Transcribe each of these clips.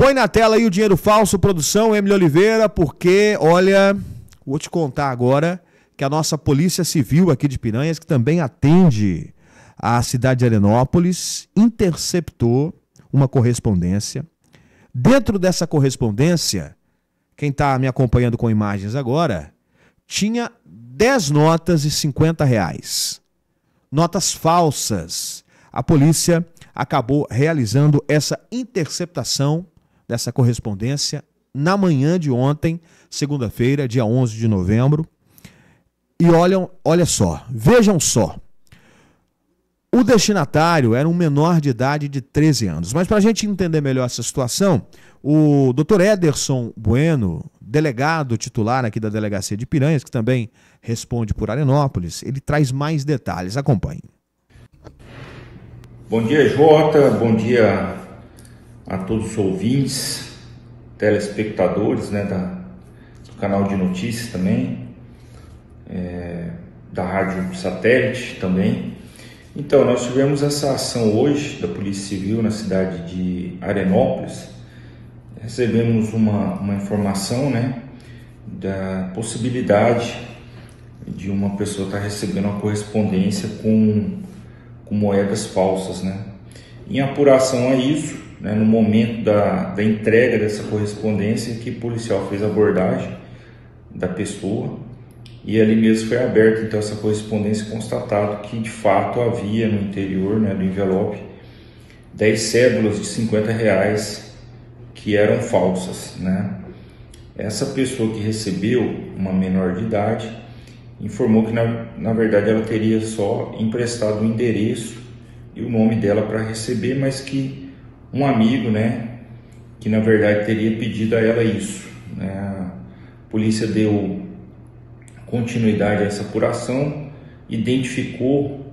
Põe na tela aí o dinheiro falso, produção, Emily Oliveira, porque, olha, vou te contar agora que a nossa Polícia Civil aqui de Piranhas, que também atende a cidade de Arenópolis, interceptou uma correspondência. Dentro dessa correspondência, quem está me acompanhando com imagens agora, tinha 10 notas e 50 reais. Notas falsas. A polícia acabou realizando essa interceptação dessa correspondência na manhã de ontem, segunda-feira, dia 11 de novembro. E olham, olha só, vejam só. O destinatário era um menor de idade de 13 anos. Mas para a gente entender melhor essa situação, o doutor Ederson Bueno, delegado titular aqui da Delegacia de Piranhas, que também responde por Arenópolis, ele traz mais detalhes. Acompanhe. Bom dia, Jota. Bom dia a todos os ouvintes, telespectadores né, da, do canal de notícias também, é, da rádio satélite também. Então, nós tivemos essa ação hoje da Polícia Civil na cidade de Arenópolis. Recebemos uma, uma informação né, da possibilidade de uma pessoa estar recebendo uma correspondência com, com moedas falsas. Né? Em apuração a isso, né, no momento da, da entrega dessa correspondência que o policial fez a abordagem da pessoa e ali mesmo foi aberta então essa correspondência constatado que de fato havia no interior né, do envelope 10 cédulas de 50 reais que eram falsas. Né? Essa pessoa que recebeu uma menor de idade informou que na, na verdade ela teria só emprestado o endereço e o nome dela para receber, mas que um amigo, né, que na verdade teria pedido a ela isso. Né? A polícia deu continuidade a essa apuração, identificou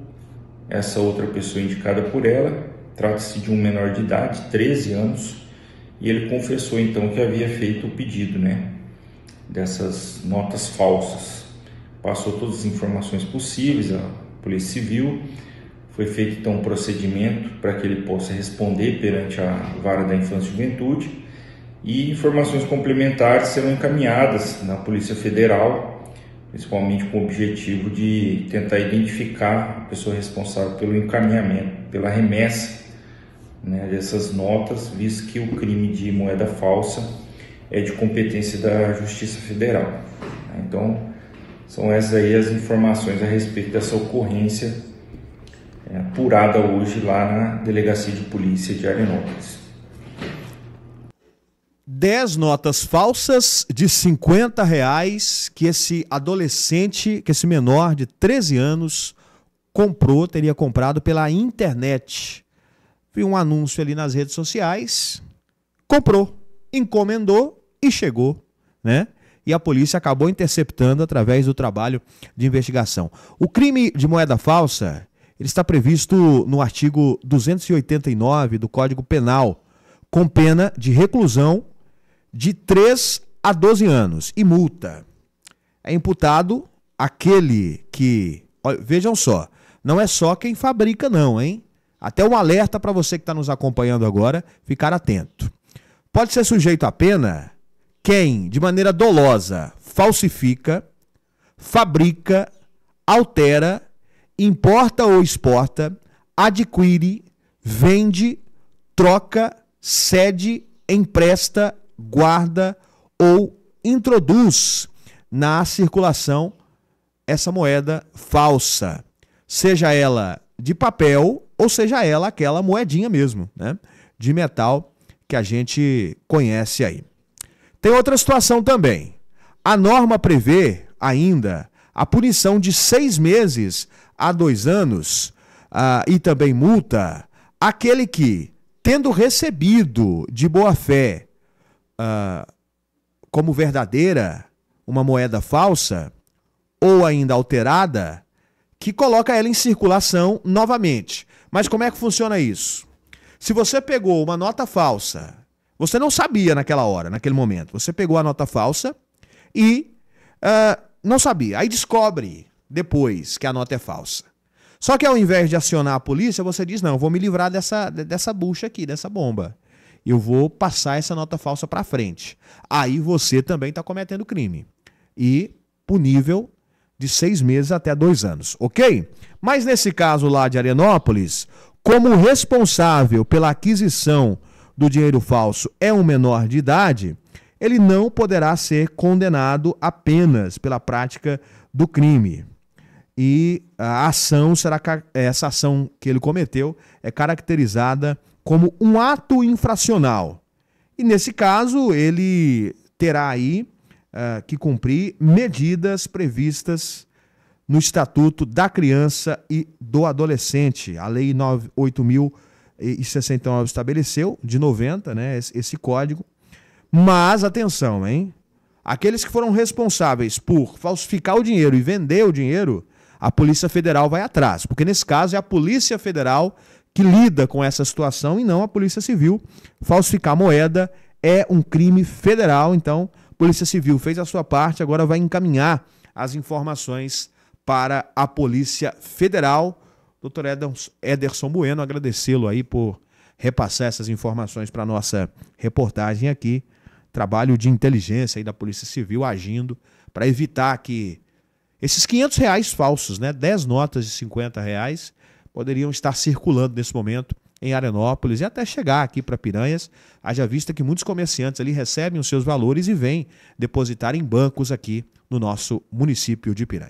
essa outra pessoa indicada por ela, trata-se de um menor de idade, 13 anos, e ele confessou então que havia feito o pedido, né, dessas notas falsas. Passou todas as informações possíveis à Polícia Civil foi feito então um procedimento para que ele possa responder perante a vara da infância e juventude e informações complementares serão encaminhadas na Polícia Federal, principalmente com o objetivo de tentar identificar a pessoa responsável pelo encaminhamento, pela remessa né, dessas notas, visto que o crime de moeda falsa é de competência da Justiça Federal. Então, são essas aí as informações a respeito dessa ocorrência é, apurada hoje lá na Delegacia de Polícia de Arenópolis. 10 notas falsas de 50 reais que esse adolescente, que esse menor de 13 anos comprou, teria comprado pela internet. Viu um anúncio ali nas redes sociais, comprou, encomendou e chegou, né? E a polícia acabou interceptando através do trabalho de investigação. O crime de moeda falsa ele está previsto no artigo 289 do Código Penal, com pena de reclusão de 3 a 12 anos e multa. É imputado aquele que. vejam só, não é só quem fabrica, não, hein? Até um alerta para você que está nos acompanhando agora ficar atento. Pode ser sujeito à pena quem, de maneira dolosa, falsifica, fabrica, altera importa ou exporta, adquire, vende, troca, cede, empresta, guarda ou introduz na circulação essa moeda falsa, seja ela de papel ou seja ela aquela moedinha mesmo, né, de metal que a gente conhece aí. Tem outra situação também. A norma prevê ainda a punição de seis meses a dois anos uh, e também multa aquele que, tendo recebido de boa-fé uh, ah, como verdadeira uma moeda falsa ou ainda alterada, que coloca ela em circulação novamente. Mas como é que funciona isso? Se você pegou uma nota falsa, você não sabia naquela hora, naquele momento, você pegou a nota falsa e uh, não sabia. Aí descobre depois que a nota é falsa. Só que ao invés de acionar a polícia, você diz: não, vou me livrar dessa, dessa bucha aqui, dessa bomba. Eu vou passar essa nota falsa para frente. Aí você também está cometendo crime. E punível de seis meses até dois anos, ok? Mas nesse caso lá de Arenópolis, como o responsável pela aquisição do dinheiro falso é um menor de idade, ele não poderá ser condenado apenas pela prática do crime e a ação será essa ação que ele cometeu é caracterizada como um ato infracional. E nesse caso, ele terá aí uh, que cumprir medidas previstas no Estatuto da Criança e do Adolescente. A Lei 8.069 estabeleceu, de 90, né, esse código. Mas, atenção, hein? Aqueles que foram responsáveis por falsificar o dinheiro e vender o dinheiro a Polícia Federal vai atrás, porque nesse caso é a Polícia Federal que lida com essa situação e não a Polícia Civil. Falsificar moeda é um crime federal, então Polícia Civil fez a sua parte, agora vai encaminhar as informações para a Polícia Federal. Doutor Ederson Bueno, agradecê-lo aí por repassar essas informações para a nossa reportagem aqui. Trabalho de inteligência aí da Polícia Civil agindo para evitar que esses 500 reais falsos, né? 10 notas de 50 reais poderiam estar circulando nesse momento em Arenópolis e até chegar aqui para Piranhas, haja vista que muitos comerciantes ali recebem os seus valores e vêm depositar em bancos aqui no nosso município de Piranhas.